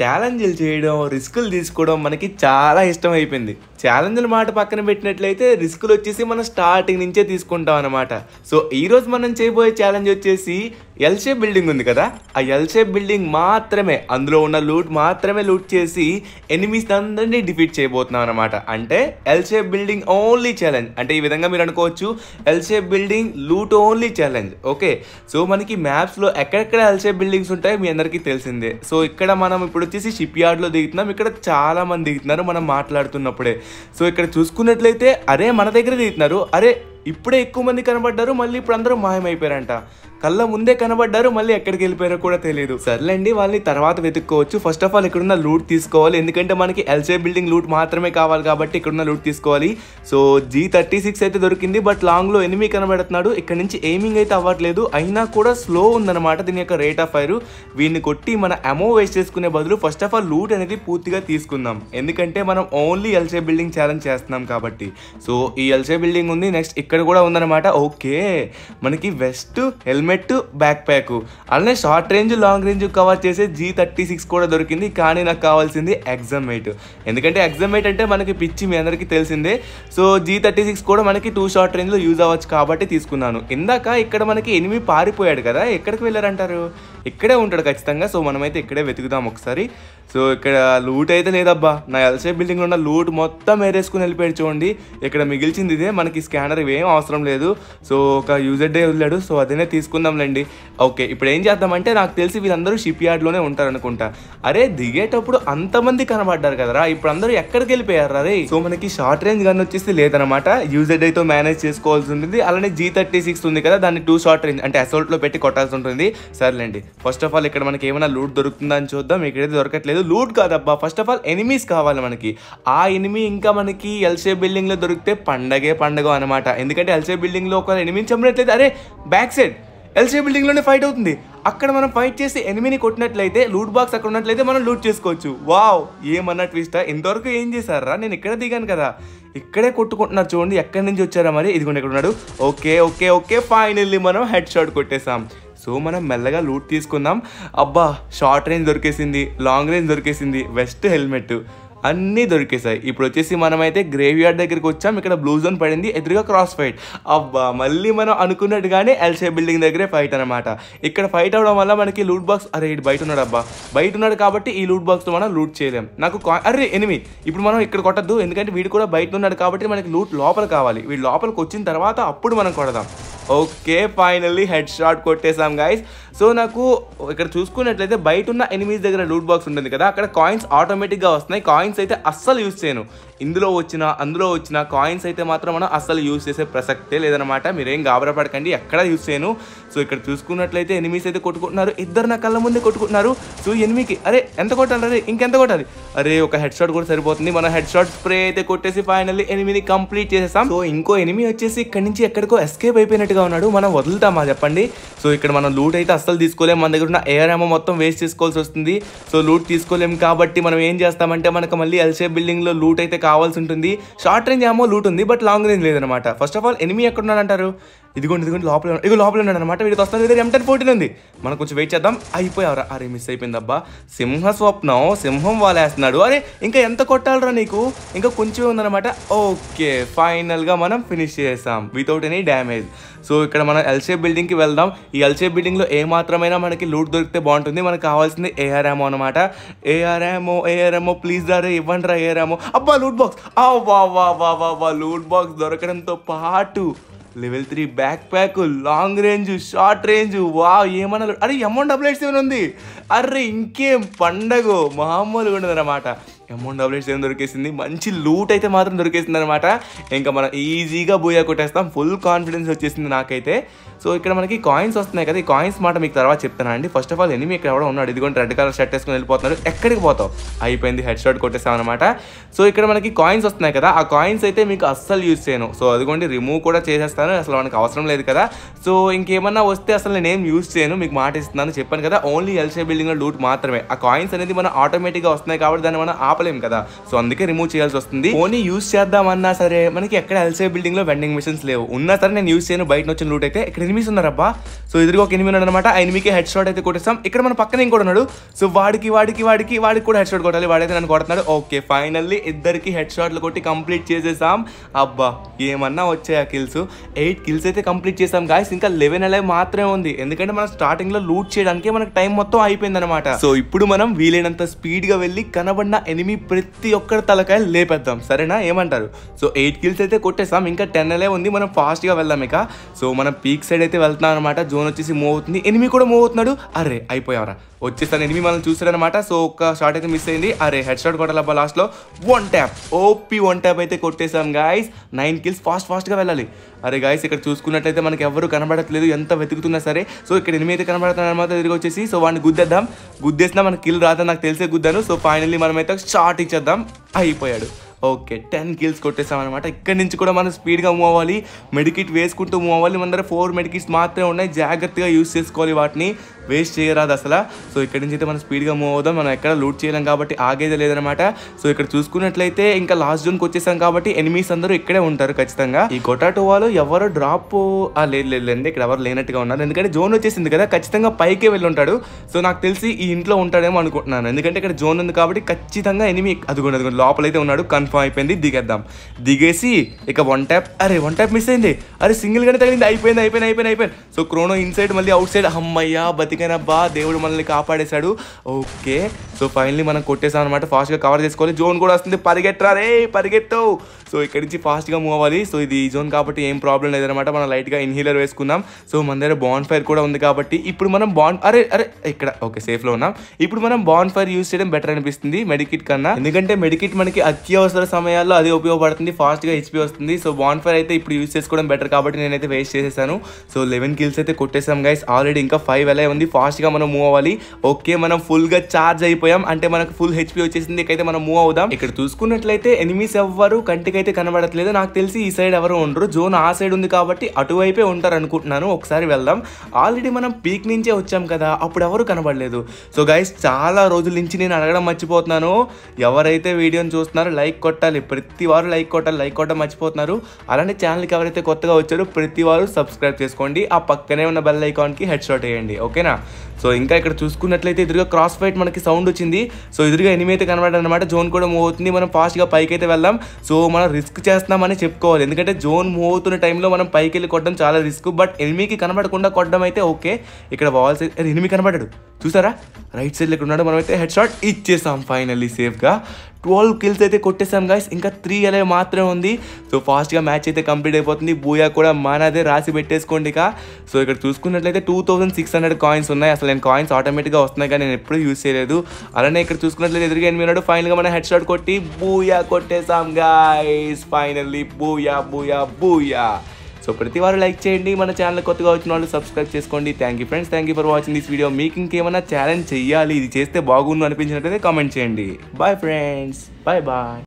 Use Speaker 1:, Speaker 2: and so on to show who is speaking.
Speaker 1: ఛాలెంజ్లు చేయడం రిస్కులు తీసుకోవడం మనకి చాలా ఇష్టం అయిపోయింది ఛాలెంజ్ల మాట పక్కన పెట్టినట్లయితే రిస్కులు వచ్చేసి మనం స్టార్టింగ్ నుంచే తీసుకుంటాం అనమాట సో ఈరోజు మనం చేయబోయే ఛాలెంజ్ వచ్చేసి ఎల్షేప్ బిల్డింగ్ ఉంది కదా ఆ ఎల్షేప్ బిల్డింగ్ మాత్రమే అందులో ఉన్న లూట్ మాత్రమే లూట్ చేసి ఎనిమిస్ అందరినీ డిఫీట్ చేయబోతున్నాం అనమాట అంటే ఎల్షేప్ బిల్డింగ్ ఓన్లీ ఛాలెంజ్ అంటే ఈ విధంగా మీరు అనుకోవచ్చు L shape building loot only challenge okay so మనకి మ్యాప్స్లో ఎక్కడెక్కడ ఎల్సే బిల్డింగ్స్ ఉంటాయో మీ అందరికీ తెలిసిందే సో ఇక్కడ మనం ఇప్పుడు వచ్చేసి షిప్ యార్డ్లో దిగుతున్నాం ఇక్కడ చాలా మంది దిగుతున్నారు మనం మాట్లాడుతున్నప్పుడే సో ఇక్కడ చూసుకున్నట్లయితే అరే మన దగ్గర దిగుతున్నారు అరే ఇప్పుడే ఎక్కువ మంది కనబడ్డారు మళ్ళీ ఇప్పుడు అందరూ మాయమైపోయారంట కళ్ళ ముందే కనబడ్డారు మళ్ళీ ఎక్కడికి వెళ్ళిపోయారో కూడా తెలియదు సర్లేండి వాళ్ళని తర్వాత వెతుక్కోవచ్చు ఫస్ట్ ఆఫ్ ఆల్ ఇక్కడున్న లూట్ తీసుకోవాలి ఎందుకంటే మనకి ఎల్సే బిల్డింగ్ లూట్ మాత్రమే కావాలి కాబట్టి ఇక్కడున్న లూట్ తీసుకోవాలి సో జీ థర్టీ సిక్స్ అయితే దొరికింది బట్ లాంగ్ లో ఎనిమి కనబడుతున్నాడు ఇక్కడ నుంచి ఎయిమింగ్ అయితే అవ్వట్లేదు అయినా కూడా స్లో ఉందన్నమాట దీని యొక్క రేట్ ఆఫ్ ఫైర్ వీడిని కొట్టి మన అమౌ వేస్ట్ చేసుకునే బదులు ఫస్ట్ ఆఫ్ ఆల్ లూట్ అనేది పూర్తిగా తీసుకుందాం ఎందుకంటే మనం ఓన్లీ ఎల్సే బిల్డింగ్ ఛాలెంజ్ చేస్తున్నాం కాబట్టి సో ఈ ఎల్సే బిల్డింగ్ ఉంది నెక్స్ట్ ఇక్కడ కూడా ఉందన్నమాట ఓకే మనకి vest helmet helmet back pack అలానే short range long range cover చేసే జీ థర్టీ సిక్స్ కూడా దొరికింది కానీ నాకు కావాల్సింది ఎగ్జామ్ ఎయిట్ ఎందుకంటే ఎగ్జామ్ ఎయిట్ అంటే మనకి పిచ్చి మీ అందరికీ తెలిసిందే సో జీ థర్టీ సిక్స్ కూడా మనకి టూ షార్ట్ రేంజ్లో యూజ్ అవ్వచ్చు కాబట్టి తీసుకున్నాను ఇందాక ఇక్కడ మనకి ఎనిమిది పారిపోయాడు కదా ఎక్కడికి వెళ్ళారంటారు ఇక్కడే ఉంటాడు ఖచ్చితంగా సో మనమైతే ఇక్కడే వెతుకుదాం ఒకసారి సో ఇక్కడ లూట్ అయితే లేదబ్బా నా ఎల్సే బిల్డింగ్లో ఉన్న లూట్ మొత్తం వేరేసుకుని వెళ్ళిపోయాడు చూడండి ఇక్కడ మిగిల్చింది ఇదే మనకి స్కానర్ ఇవేం అవసరం లేదు సో ఒక యూజర్ డే వెళ్ళాడు సో అదే తీసుకుని చూసుకుందాంలేండి ఓకే ఇప్పుడు ఏం చేద్దామంటే నాకు తెలిసి వీళ్ళందరూ షిప్ యార్డ్లోనే ఉంటారు అనుకుంటా అరే దిగేటప్పుడు అంతమంది కనబడ్డారు కదరా ఇప్పుడు అందరూ ఎక్కడికి వెళ్ళిపోయారు అరే సో మనకి షార్ట్ రేంజ్ గన్ వచ్చేసి లేదనమాట యూజెడ్ అయితే మేనేజ్ చేసుకోవాల్సి ఉంటుంది అలానే జీ థర్టీ సిక్స్ ఉంది కదా దాన్ని టూ షార్ట్ రేంజ్ అంటే అసౌట్లో పెట్టి కొట్టాల్సి ఉంటుంది సర్లేండి ఫస్ట్ ఆఫ్ ఆల్ ఇక్కడ మనకి ఏమైనా లూట్ దొరుకుతుందా అని చూద్దాం ఇక్కడ దొరకట్లేదు లూట్ కాదబ్బా ఫస్ట్ ఆఫ్ ఆల్ ఎనిమీస్ కావాలి మనకి ఆ ఎనిమీ ఇంకా మనకి ఎల్సే బిల్డింగ్లో దొరికితే పండగే పండగ అనమాట ఎందుకంటే ఎల్సే బిల్డింగ్లో ఒక ఎనిమిది చంపినట్లయితే అరే బ్యాక్ సైడ్ ఎల్సీ లోనే ఫైట్ అవుతుంది అక్కడ మనం ఫైట్ చేసి ఎనిమిని కొట్టినట్లయితే లూట్ బాక్స్ అక్కడ ఉన్నట్లయితే మనం లూట్ చేసుకోవచ్చు వావ్ ఏమన్నా ట్విస్టా ఇంతవరకు ఏం చేశారా నేను ఇక్కడ దిగాను కదా ఇక్కడే కొట్టుకుంటున్నారు చూడండి ఎక్కడి నుంచి వచ్చారా మరి ఇదిగోండి ఇక్కడ ఉన్నాడు ఓకే ఓకే ఓకే ఫైనల్లీ మనం హెడ్ షాట్ కొట్టేసాం సో మనం మెల్లగా లూట్ తీసుకుందాం అబ్బా షార్ట్ రేంజ్ దొరికేసింది లాంగ్ రేంజ్ దొరికేసింది వెస్ట్ హెల్మెట్ అన్నీ దొరికేసాయి ఇప్పుడు వచ్చేసి మనమైతే గ్రేవ్ యార్డ్ దగ్గరికి వచ్చాం ఇక్కడ బ్లూ జోన్ పడింది ఎదురుగా క్రాస్ ఫైట్ అబ్బా మళ్ళీ మనం అనుకున్నట్టుగానే ఎల్సే బిల్డింగ్ దగ్గరే ఫైట్ అనమాట ఇక్కడ ఫైట్ అవడం వల్ల మనకి లూట్ బాక్స్ అరే ఇటు బయట ఉన్నాడు అబ్బా బయట ఉన్నాడు కాబట్టి ఈ లూట్ బాక్స్తో మనం లూట్ చేయలేం నాకు అరే ఎనిమి ఇప్పుడు మనం ఇక్కడ కొట్టద్దు ఎందుకంటే వీడు కూడా బయట ఉన్నాడు కాబట్టి మనకి లూట్ లోపల కావాలి వీడు లోపలికి వచ్చిన తర్వాత అప్పుడు మనం కొడదాం ఓకే ఫైనల్లీ హెడ్ షాట్ కొట్టేసాం గైస్ సో నాకు ఇక్కడ చూసుకున్నట్లయితే బయట ఉన్న ఎనిమిది దగ్గర లూట్ బాక్స్ ఉంటుంది కదా అక్కడ కాయిన్స్ ఆటోమేటిక్గా వస్తున్నాయి కాయిన్స్ అయితే అస్సలు యూజ్ చేయను ఇందులో వచ్చిన అందులో వచ్చిన కాయిన్స్ అయితే మాత్రం మనం అస్సలు యూజ్ చేసే ప్రసక్తే లేదనమాట మీరేం గాబరపడకండి ఎక్కడ యూజ్ చేయను సో ఇక్కడ చూసుకున్నట్లయితే ఎనిమిస్ అయితే కొట్టుకుంటున్నారు ఇద్దరు నా కళ్ళ ముందే కొట్టుకుంటున్నారు సో ఎనిమికి అరే ఎంత కొట్టాలి అరే ఇంకెంత కొట్టాలి అరే ఒక హెడ్ షాట్ కూడా సరిపోతుంది మన హెడ్ షాట్ స్ప్రే అయితే కొట్టేసి ఫైనల్లీ ఎనిమిది కంప్లీట్ చేసేసాం సో ఇంకో ఎనిమి వచ్చేసి ఇక్కడ నుంచి ఎక్కడికో ఎస్కేప్ అయిపోయినట్టుగా ఉన్నాడు మనం వదులుతామా చెప్పండి సో ఇక్కడ మనం లూట్ అయితే అస్సలు తీసుకోలేము మన దగ్గర ఉన్న ఏఆర్ ఏమో మొత్తం వేస్ట్ చేసుకోవాల్సి వస్తుంది సో లూట్ తీసుకోలేము కాబట్టి మనం ఏం చేస్తామంటే మనకు మళ్ళీ ఎల్షేప్ బిల్డింగ్లో లూట్ అయితే కావాల్సి ఉంటుంది షార్ట్ రేంజ్ ఏమో లూట్ ఉంది బట్ లాంగ్ రేంజ్ లేదనమాట ఫస్ట్ ఆఫ్ ఆల్ ఎనిమి ఎక్కడున్నాడు అంటారు ఇదిగోండి ఇదిగోండి లోపల ఇదిగో లోపల ఉన్నాడు అనమాట వీడికి వస్తాను ఎం టెన్ ఫోర్టీన్ ఉంది మనం కొంచెం వెయిట్ చేద్దాం అయిపోయావరా అరే మిస్ అయిపోయింది అబ్బా సింహ స్వప్నం సింహం వాళ్ళేస్తున్నాడు అరే ఇంకా ఎంత కొట్టాలరా నీకు ఇంకా కొంచెమే ఉందన్నమాట ఓకే ఫైనల్గా మనం ఫినిష్ చేసాం వితౌట్ ఎనీ డ్యామేజ్ సో ఇక్కడ మనం ఎల్షేప్ బిల్డింగ్కి వెళ్దాం ఈ ఎల్షేప్ బిల్డింగ్లో ఏ మాత్రమైనా మనకి లూట్ దొరికితే బాగుంటుంది మనకు కావాల్సింది ఏఆర్ఎమో అనమాట ఏఆర్ఎమో ఏఆర్ఎమో ప్లీజ్ దారే రే ఇవ్వండి రా ఏఆర్ఎమో అబ్బా లూట్ బాక్స్ ఆ వా వా వా వా లూట్ బాక్స్ దొరకడంతో పాటు level three back pack long range short range వా ఏమన్నా అరే ఎమౌంట్ డబుల్ ఎయిట్ సెవెన్ ఉంది అరే ఇంకేం పండగో మామూలుగా ఉండదు అనమాట ఎమౌంట్ డబుల్ ఎయిట్ సెవెన్ దొరికేసింది మంచి లూట్ అయితే మాత్రం దొరికేసింది అనమాట ఇంకా మనం ఈజీగా బోయా కొట్టేస్తాం ఫుల్ కాన్ఫిడెన్స్ వచ్చేసింది నాకైతే సో ఇక్కడ మనకి కాయిన్స్ వస్తున్నాయి కదా ఈ కాయిన్స్ మాట మీకు తర్వాత చెప్తానండి ఫస్ట్ ఆఫ్ ఆల్ ఎనిమి ఇక్కడ కూడా ఉన్నాడు ఇదిగోండి రెడ్ కలర్ షర్ట్ వేసుకుని వెళ్ళిపోతున్నాడు ఎక్కడికి పోతావు అయిపోయింది హెడ్ కొట్టేస్తాం కొట్టేసామన్నమాట సో ఇక్కడ మనకి కాయిన్స్ వస్తున్నాయి కదా ఆ కాయిన్స్ అయితే మీకు అస్సలు యూజ్ చేయను సో అదిగోండి రిమూవ్ కూడా చేసేస్తాను అసలు మనకు అవసరం లేదు కదా సో ఇంకేమన్నా వస్తే అసలు నేనేం యూజ్ చేయను మీకు మాట ఇస్తున్నాను చెప్పాను కదా ఓన్లీ ఎల్షే బిల్డింగ్ లూట్ మాత్రమే ఆ కాయిన్స్ అనేది మనం ఆటోమేటిక్గా వస్తున్నాయి కాబట్టి దాన్ని మనం ఆపలేం కదా సో అందుకే రిమూవ్ చేయాల్సి వస్తుంది ఓన్లీ యూజ్ చేద్దామన్నా సరే మనకి ఎక్కడ ఎల్సే బిల్డింగ్లో వెండింగ్ మిషన్స్ లేవు ఉన్నా సరే నేను యూజ్ చేయను బయట వచ్చిన లూట్ అయితే ఇక్కడ ఎనిమిస్ ఉన్నారబ్బా సో ఎదురుగా ఒక ఎనిమిది ఉన్నాడు అనమాట ఆ ఎనిమికి హెడ్ షాట్ అయితే కొట్టేస్తాం ఇక్కడ మన పక్కన ఇంకోటి ఉన్నాడు సో వాడికి వాడికి వాడికి వాడికి కూడా హెడ్ షాట్ కొట్టాలి వాడైతే నన్ను కొడుతున్నాడు ఓకే ఫైనల్లీ ఇద్దరికి హెడ్ షాట్లు కొట్టి కంప్లీట్ చేసేసాం అబ్బా ఏమన్నా వచ్చాయి ఆ కిల్స్ ఎయిట్ కిల్స్ అయితే కంప్లీట్ చేసాం గాయస్ ఇంకా లెవెన్ అలైవ్ మాత్రమే ఉంది ఎందుకంటే మనం స్టార్టింగ్ లో లూట్ చేయడానికి మనకి టైం మొత్తం అయిపోయింది అనమాట సో ఇప్పుడు మనం వీలైనంత స్పీడ్ గా వెళ్ళి కనబడిన ఎనిమి ప్రతి ఒక్కరి తలకాయ లేపేద్దాం సరేనా ఏమంటారు సో ఎయిట్ కిల్స్ అయితే కొట్టేసాం ఇంకా టెన్ అలైవ్ ఉంది మనం ఫాస్ట్ గా వెళ్దాం ఇక సో మనం పీక్స్ సైడ్ అయితే వెళ్తున్నాను అనమాట జోన్ వచ్చేసి మూవ్ అవుతుంది ఎనిమి కూడా మూవ్ అవుతున్నాడు అరే అయిపోయావరా వచ్చేస్తాను ఎనిమి మనం చూసాడనమాట సో ఒక షార్ట్ అయితే మిస్ అయింది అరే హెడ్ షాట్ కొట్టాలి అబ్బా లాస్ట్లో one tap OP one tap అయితే కొట్టేసాం గాయస్ నైన్ కిల్స్ ఫాస్ట్ ఫాస్ట్గా వెళ్ళాలి అరే గాయస్ ఇక్కడ చూసుకున్నట్లయితే మనకి ఎవరు కనబడట్లేదు ఎంత వెతుకుతున్నా సరే సో ఇక్కడ ఎనిమిది అయితే కనబడుతున్నారు అనమాట తిరిగి వచ్చేసి సో వాడిని గుద్దేద్దాం గుద్దేసినా మనకి కిల్ రాదని నాకు తెలిసే గుద్దాను సో ఫైనల్లీ మనమైతే షార్ట్ ఇచ్చేద్దాం అయిపోయాడు ఓకే టెన్ కిల్స్ కొట్టేసామన్నమాట ఇక్కడి నుంచి కూడా మనం స్పీడ్గా మూవ్ అవ్వాలి మెడికిట్ వేసుకుంటూ మూవ్ అవ్వాలి మన దగ్గర ఫోర్ మెడికిట్స్ మాత్రమే ఉన్నాయి జాగ్రత్తగా యూస్ చేసుకోవాలి వాటిని వేస్ట్ చేయరాదు అసలు సో ఇక్కడ నుంచి అయితే మనం స్పీడ్గా మూవ్ అవుదాం మనం ఎక్కడ లూట్ చేయలేం కాబట్టి ఆగేదే లేదనమాట సో ఇక్కడ చూసుకున్నట్లయితే ఇంకా లాస్ట్ జోన్కి వచ్చేసాం కాబట్టి ఎనిమీస్ అందరూ ఇక్కడే ఉంటారు ఖచ్చితంగా ఈ కొటాటో వాళ్ళు ఎవరు డ్రాప్ లేదు లేదండి ఇక్కడ ఎవరు లేనట్టుగా ఉన్నారు ఎందుకంటే జోన్ వచ్చేసింది కదా ఖచ్చితంగా పైకే వెళ్ళి ఉంటాడు సో నాకు తెలిసి ఈ ఇంట్లో ఉంటాడేమో అనుకుంటున్నాను ఎందుకంటే ఇక్కడ జోన్ ఉంది కాబట్టి ఖచ్చితంగా ఎనిమి అదిగోండి అదిగోండి లోపలైతే ఉన్నాడు కన్ కన్ఫర్మ్ అయిపోయింది దిగేద్దాం దిగేసి ఇక వన్ ట్యాప్ అరే వన్ ట్యాప్ మిస్ అయింది అరే సింగిల్ గానే తగిలింది అయిపోయింది అయిపోయింది అయిపోయింది అయిపోయింది సో క్రోనో ఇన్సైడ్ మళ్ళీ అవుట్ సైడ్ అమ్మయ్యా బతికనబ్బా దేవుడు మనల్ని కాపాడేశాడు ఓకే సో ఫైనలీ మనం కొట్టేసాం అనమాట ఫాస్ట్గా కవర్ చేసుకోవాలి జోన్ కూడా వస్తుంది పరిగెట్టరా రే పరిగెట్టు సో ఇక్కడి నుంచి ఫాస్ట్గా మూవ్ అవ్వాలి సో ఇది ఈ జోన్ కాబట్టి ఏం ప్రాబ్లం లేదనమాట మనం లైట్గా ఇన్హీలర్ వేసుకుందాం సో మన దగ్గర బాన్ ఫైర్ కూడా ఉంది కాబట్టి ఇప్పుడు మనం బాన్ అరే అరే ఇక్కడ ఓకే సేఫ్లో ఉన్నాం ఇప్పుడు మనం బాన్ ఫైర్ యూస్ చేయడం బెటర్ అనిపిస్తుంది మెడికిట్ కన్నా ఎందుకంటే మెడికిట్ మనకి అత్యవసరం అవసర సమయాల్లో అది ఉపయోగపడుతుంది ఫాస్ట్గా హెచ్పి వస్తుంది సో బాన్ ఫైర్ అయితే ఇప్పుడు యూస్ చేసుకోవడం బెటర్ కాబట్టి నేనైతే వేస్ట్ చేసేసాను సో లెవెన్ కిల్స్ అయితే కొట్టేసాం గైస్ ఆల్రెడీ ఇంకా ఫైవ్ ఎలా ఉంది ఫాస్ట్గా మనం మూవ్ అవ్వాలి ఓకే మనం ఫుల్గా ఛార్జ్ అయిపోయాం అంటే మనకు ఫుల్ హెచ్పి వచ్చేసింది ఇకైతే మనం మూవ్ అవుదాం ఇక్కడ చూసుకున్నట్లయితే ఎనిమిస్ ఎవ్వరు కంటికైతే కనబడట్లేదు నాకు తెలిసి ఈ సైడ్ ఎవరు ఉండరు జోన్ ఆ సైడ్ ఉంది కాబట్టి అటువైపే ఉంటారు అనుకుంటున్నాను ఒకసారి వెళ్దాం ఆల్రెడీ మనం పీక్ నుంచే వచ్చాం కదా అప్పుడు ఎవరు కనబడలేదు సో గైస్ చాలా రోజుల నుంచి నేను అడగడం మర్చిపోతున్నాను ఎవరైతే వీడియోని చూస్తున్నారో లైక్ కొట్టాలి ప్రతి వారు లైక్ కొట్టాలి లైక్ కొట్టడం మర్చిపోతున్నారు అలానే ఛానల్కి ఎవరైతే కొత్తగా వచ్చారో ప్రతి వారు సబ్స్క్రైబ్ చేసుకోండి ఆ పక్కనే ఉన్న బెల్ ఐకాన్కి హెడ్ షాట్ వేయండి ఓకేనా సో ఇంకా ఇక్కడ చూసుకున్నట్లయితే ఎదురుగా క్రాస్ ఫైట్ మనకి సౌండ్ వచ్చింది సో ఎదురుగా ఎనిమిది అయితే కనబడనమాట అనమాట జోన్ కూడా మూవ్ అవుతుంది మనం ఫాస్ట్గా పైకి అయితే వెళ్దాం సో మనం రిస్క్ చేస్తున్నామని చెప్పుకోవాలి ఎందుకంటే జోన్ మూవ్ అవుతున్న టైంలో మనం పైకి వెళ్ళి కొట్టడం చాలా రిస్క్ బట్ ఎనిమికి కనబడకుండా కొట్టడం అయితే ఓకే ఇక్కడ వాల్స్ ఎనిమిది కనబడ్డాడు చూసారా రైట్ సైడ్లో ఇక్కడ ఉన్నాడు మనమైతే హెడ్ షాట్ ఇచ్చేసాం ఫైనల్లీ సేఫ్గా ట్వెల్వ్ కిల్స్ అయితే కొట్టేసాం గాయస్ ఇంకా త్రీ ఎలవ్ మాత్రమే ఉంది సో ఫాస్ట్గా మ్యాచ్ అయితే కంప్లీట్ అయిపోతుంది బూయా కూడా మానదే రాసి పెట్టేసుకోండి ఇక సో ఇక్కడ చూసుకున్నట్లయితే two thousand six hundred coins ఉన్నాయి అసలు నేను కాయిన్స్ ఆటోమేటిక్గా వస్తున్నాయి కానీ నేను ఎప్పుడూ యూస్ చేయలేదు అలానే ఇక్కడ చూసుకున్నట్లయితే ఎదురుగా ఎనిమిది ఉన్నాడు ఫైనల్గా మనం హెడ్ షాట్ కొట్టి బూయా కొట్టేసాం guys finally booyah booyah booyah so ప్రతి వారు లైక్ చేయండి మన ఛానల్ కొత్తగా వచ్చిన వాళ్ళు సబ్స్క్రైబ్ చేసుకోండి thank you friends thank you for watching this video మీకు ఇంకేమైనా ఛాలెంజ్ చేయాలి ఇది చేస్తే బాగుండు అనిపించినట్లయితే కామెంట్ చేయండి బాయ్ ఫ్రెండ్స్ బాయ్ బాయ్